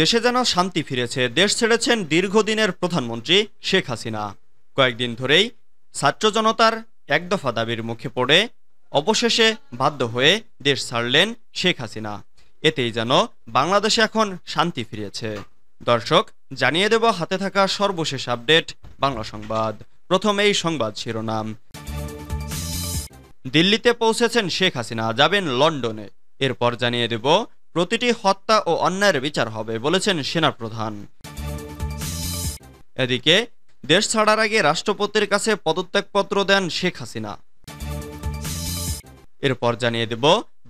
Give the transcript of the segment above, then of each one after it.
দেশে যেন শান্তি ফিরেছে দেশ ছেড়েছেন দীর্ঘদিনের প্রধানমন্ত্রী শেখ হাসিনা কয়েকদিন ধরেই ছাত্র জনতার একদফা দাবির মুখে পড়ে অবশেষে বাধ্য হয়ে দেশ ছাড়লেন শেখ হাসিনা এতেই যেন বাংলাদেশে এখন শান্তি ফিরেছে দর্শক জানিয়ে দেব হাতে থাকা সর্বশেষ আপডেট বাংলা সংবাদ প্রথম এই সংবাদ শিরোনাম দিল্লিতে পৌঁছেছেন শেখ হাসিনা যাবেন লন্ডনে এরপর জানিয়ে দেব প্রতিটি হত্যা ও অন্যায়ের বিচার হবে বলেছেন সেনাপ্রধান এদিকে দেশ ছাড়ার আগে রাষ্ট্রপতির কাছে পদত্যাগপত্র দেন শেখ হাসিনা এরপর জানিয়ে দেব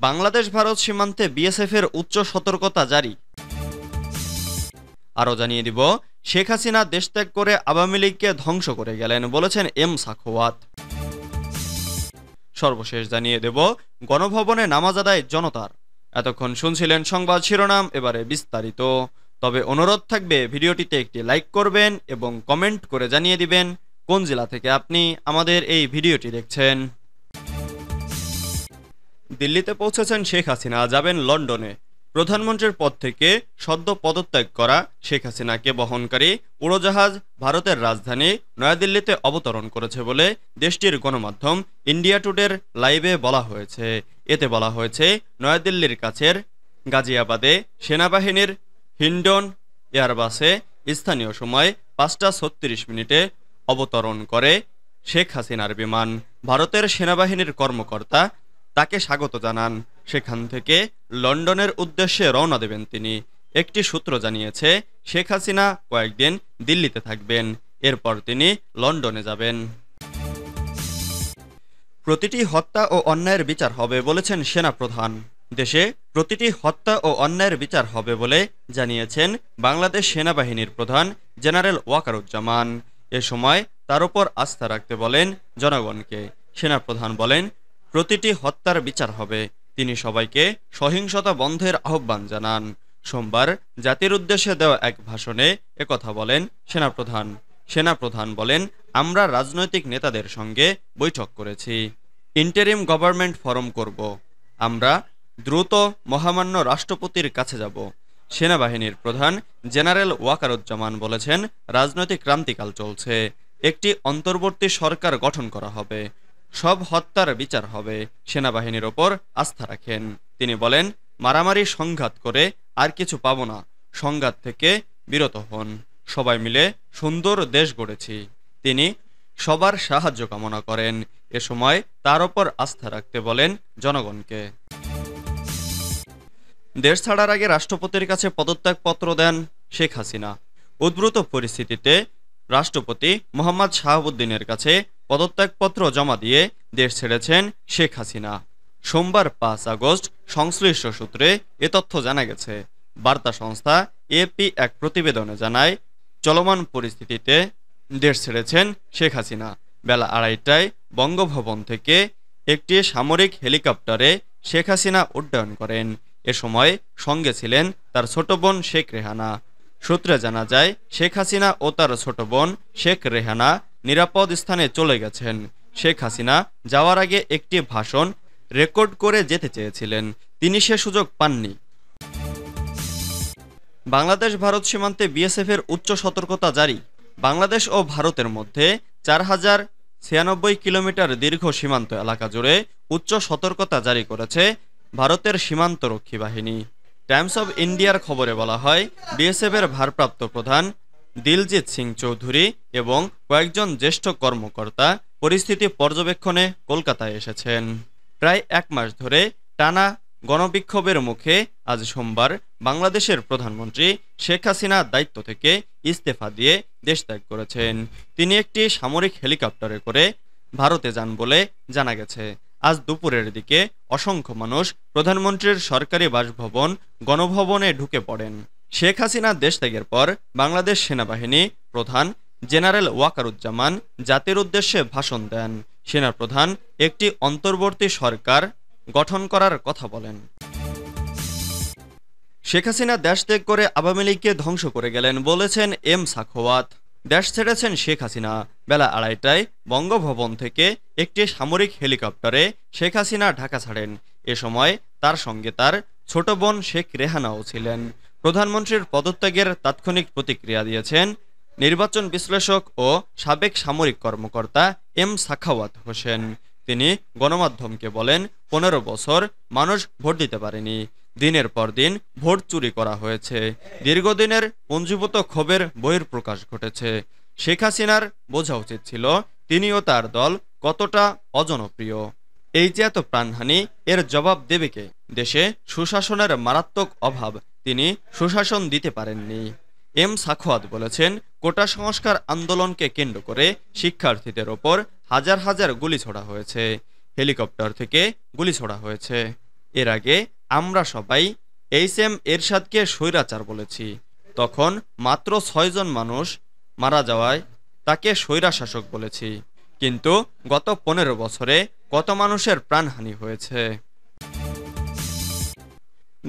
বাংলাদেশ ভারত সীমান্তে বিএসএফ এর উচ্চ সতর্কতা জারি আরও জানিয়ে দিব শেখ হাসিনা দেশত্যাগ করে আওয়ামী লীগকে ধ্বংস করে গেলেন বলেছেন এম সাখোয়াত সর্বশেষ জানিয়ে দেব গণভবনে নামাজ আদায় জনতার এতক্ষণ শুনছিলেন সংবাদ শিরোনাম এবারে বিস্তারিত তবে অনুরোধ থাকবে ভিডিওটিতে একটি লাইক করবেন এবং কমেন্ট করে জানিয়ে দিবেন কোন জেলা থেকে আপনি আমাদের এই ভিডিওটি দেখছেন দিল্লিতে পৌঁছেছেন শেখ হাসিনা যাবেন লন্ডনে প্রধানমন্ত্রীর পদ থেকে সদ্য পদত্যাগ করা শেখ হাসিনাকে বহনকারী উড়োজাহাজ ভারতের রাজধানী নয়াদিল্লিতে অবতরণ করেছে বলে দেশটির গণমাধ্যম ইন্ডিয়া টুডের লাইভে বলা হয়েছে এতে বলা হয়েছে নয়াদিল্লির কাছের গাজিয়াবাদে সেনাবাহিনীর হিন্ডন এয়ারবাসে স্থানীয় সময় পাঁচটা ছত্রিশ মিনিটে অবতরণ করে শেখ হাসিনার বিমান ভারতের সেনাবাহিনীর কর্মকর্তা তাকে স্বাগত জানান সেখান থেকে লন্ডনের উদ্দেশ্যে রওনা দেবেন তিনি একটি সূত্র জানিয়েছে শেখ হাসিনা কয়েকদিন দিল্লিতে থাকবেন এরপর তিনি লন্ডনে যাবেন প্রতিটি হত্যা ও অন্যায়ের বিচার হবে বলেছেন সেনা প্রধান দেশে প্রতিটি হত্যা ও অন্যায়ের বিচার হবে বলে জানিয়েছেন বাংলাদেশ সেনাবাহিনীর প্রধান জেনারেল ওয়াকারুজ্জামান এ সময় তার উপর আস্থা রাখতে বলেন জনগণকে সেনাপ্রধান বলেন প্রতিটি হত্যার বিচার হবে তিনি সবাইকে সহিংসতা বন্ধের আহ্বান জানান সোমবার জাতির উদ্দেশ্যে দেওয়া এক ভাষণে একথা বলেন সেনাপ্রধান সেনাপ্রধান বলেন আমরা রাজনৈতিক নেতাদের সঙ্গে বৈঠক করেছি ইন্টারিম গভর্নমেন্ট ফরম করব আমরা দ্রুত মহামান্য রাষ্ট্রপতির কাছে যাব সেনাবাহিনীর প্রধান জেনারেল ওয়াকারুজ্জামান বলেছেন রাজনৈতিক ক্রান্তিকাল চলছে একটি অন্তর্বর্তী সরকার গঠন করা হবে সব হত্যার বিচার হবে সেনাবাহিনীর ওপর আস্থা রাখেন তিনি বলেন মারামারি সংঘাত করে আর কিছু পাব না সংঘাত থেকে বিরত হন সবাই মিলে সুন্দর দেশ গড়েছি তিনি সবার সাহায্য কামনা করেন এ সময় তার ওপর আস্থা রাখতে বলেন জনগণকে দেশ ছাড়ার আগে রাষ্ট্রপতির কাছে পদত্যাগপত্র দেন শেখ হাসিনা উদ্ভূত পরিস্থিতিতে রাষ্ট্রপতি মোহাম্মদ শাহাবুদ্দিনের কাছে পদত্যাগপত্র জমা দিয়ে দেশ ছেড়েছেন শেখ হাসিনা সোমবার পাঁচ আগস্ট সংশ্লিষ্ট সূত্রে এ তথ্য জানা গেছে বার্তা সংস্থা এপি এক প্রতিবেদনে জানায় চলমান পরিস্থিতিতে দেশ ছেড়েছেন শেখ হাসিনা বেলা আড়াইটায় বঙ্গভবন থেকে একটি সামরিক হেলিকপ্টারে শেখ হাসিনা উড্ডয়ন করেন এ সময় সঙ্গে ছিলেন তার ছোট বোন শেখ রেহানা সূত্রে জানা যায় শেখ হাসিনা ও তার ছোট বোন শেখ রেহানা নিরাপদ স্থানে চলে গেছেন শেখ হাসিনা যাওয়ার আগে একটি ভাষণ রেকর্ড করে যেতে চেয়েছিলেন তিনি সে সুযোগ পাননি বাংলাদেশ ভারত সীমান্তে বিএসএফের উচ্চ সতর্কতা জারি বাংলাদেশ ও ভারতের মধ্যে চার হাজার ছিয়ানব্বই কিলোমিটার দীর্ঘ সীমান্ত এলাকা জুড়ে উচ্চ সতর্কতা জারি করেছে ভারতের সীমান্তরক্ষী বাহিনী টাইমস অব ইন্ডিয়ার খবরে বলা হয় বিএসএফের ভারপ্রাপ্ত প্রধান দিলজিৎ সিং চৌধুরী এবং কয়েকজন জ্যেষ্ঠ কর্মকর্তা পরিস্থিতি পর্যবেক্ষণে কলকাতায় এসেছেন প্রায় এক মাস ধরে টানা গণবিক্ষোভের মুখে আজ সোমবার বাংলাদেশের প্রধানমন্ত্রী শেখ হাসিনা দায়িত্ব থেকে ইস্তফা দিয়ে দেশ ত্যাগ করেছেন তিনি একটি সামরিক হেলিকপ্টারে করে ভারতে যান বলে জানা গেছে আজ দুপুরের দিকে অসংখ্য মানুষ প্রধানমন্ত্রীর সরকারি বাসভবন গণভবনে ঢুকে পড়েন শেখ হাসিনা দেশ ত্যাগের পর বাংলাদেশ সেনাবাহিনী প্রধান জেনারেল ওয়াকারুজ্জামান জাতির উদ্দেশ্যে ভাষণ দেন সেনা প্রধান একটি অন্তর্বর্তী সরকার গঠন করার কথা বলেন শেখ হাসিনা দেশ ত্যাগ করে আওয়ামী লীগকে ধ্বংস করে গেলেন বলেছেন এম সাখোয়াত দেশ ছেড়েছেন শেখ হাসিনা বেলা আড়াইটায় বঙ্গভবন থেকে একটি সামরিক হেলিকপ্টারে শেখ হাসিনা ঢাকা ছাড়েন এ সময় তার সঙ্গে তার ছোট বোন শেখ রেহানাও ছিলেন প্রধানমন্ত্রীর পদত্যাগের তাৎক্ষণিক প্রতিক্রিয়া দিয়েছেন নির্বাচন বিশ্লেষক ও সাবেক সামরিক কর্মকর্তা এম সাখাওয়াত হোসেন তিনি গণমাধ্যমকে বলেন পনেরো বছর মানুষ ভোট দিতে পারেনি দিনের পর দিন ভোট চুরি করা হয়েছে দীর্ঘদিনের পঞ্জীভূত ক্ষোভের প্রকাশ ঘটেছে শেখ হাসিনার বোঝা উচিত ছিল তিনি ও তার দল কতটা অজনপ্রিয় এই যে এত প্রাণহানি এর জবাব দেবে কে দেশে সুশাসনের মারাত্মক অভাব তিনি সুশাসন দিতে পারেননি এম সাখোয়াত বলেছেন কোটা সংস্কার আন্দোলনকে কেন্দ্র করে শিক্ষার্থীদের ওপর হাজার হাজার গুলি ছোড়া হয়েছে হেলিকপ্টার থেকে গুলি ছোড়া হয়েছে এর আগে আমরা সবাই এইচ এম এরশাদকে স্বৈরাচার বলেছি তখন মাত্র ছয়জন মানুষ মারা যাওয়ায় তাকে স্বৈরা শাসক বলেছি কিন্তু গত পনেরো বছরে কত মানুষের প্রাণহানি হয়েছে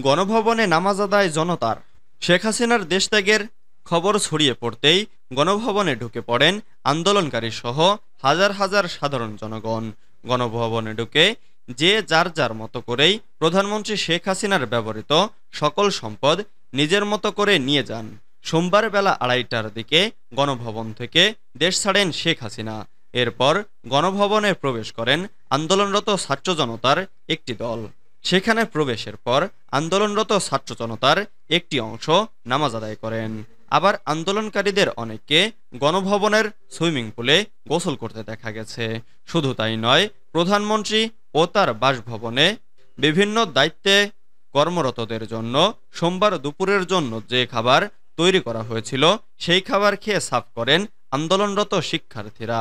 গণভবনে নামাজ আদায় জনতার শেখ হাসিনার দেশত্যাগের খবর ছড়িয়ে পড়তেই গণভবনে ঢুকে পড়েন আন্দোলনকারী সহ হাজার হাজার সাধারণ জনগণ গণভবনে ঢুকে যে যার যার মতো করেই প্রধানমন্ত্রী শেখ হাসিনার ব্যবহৃত সকল সম্পদ নিজের মতো করে নিয়ে যান সোমবার বেলা আড়াইটার দিকে গণভবন থেকে দেশ ছাড়েন শেখ হাসিনা এরপর গণভবনে প্রবেশ করেন আন্দোলনরত ছাত্র জনতার একটি দল সেখানে প্রবেশের পর আন্দোলনরত ছাত্র জনতার একটি অংশ নামাজ আদায় করেন আবার আন্দোলনকারীদের অনেককে গণভবনের সুইমিং পুলে গোসল করতে দেখা গেছে শুধু তাই নয় প্রধানমন্ত্রী ও তার বাসভবনে বিভিন্ন দায়িত্বে কর্মরতদের জন্য সোমবার দুপুরের জন্য যে খাবার তৈরি করা হয়েছিল সেই খাবার খেয়ে সাফ করেন আন্দোলনরত শিক্ষার্থীরা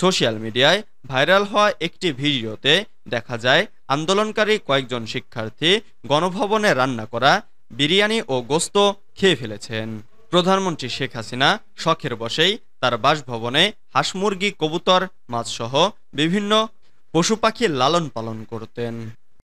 সোশ্যাল মিডিয়ায় ভাইরাল হওয়া একটি ভিডিওতে দেখা যায় আন্দোলনকারী কয়েকজন শিক্ষার্থী গণভবনে রান্না করা বিরিয়ানি ও গোস্ত খেয়ে ফেলেছেন প্রধানমন্ত্রী শেখ হাসিনা শখের বসেই তার বাসভবনে হাঁস মুরগি কবুতর মাছসহ বিভিন্ন পশু পাখি লালন পালন করতেন